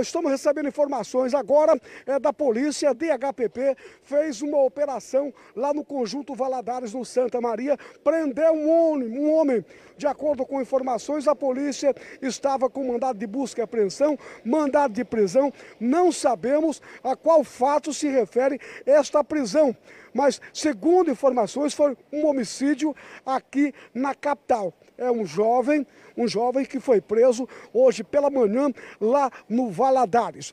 Estamos recebendo informações agora é, da polícia, DHPP fez uma operação lá no Conjunto Valadares, no Santa Maria, prendeu um homem, um homem de acordo com informações, a polícia estava com mandado de busca e apreensão, mandado de prisão. Não sabemos a qual fato se refere esta prisão. Mas, segundo informações, foi um homicídio aqui na capital. É um jovem, um jovem que foi preso hoje pela manhã lá no Valadares.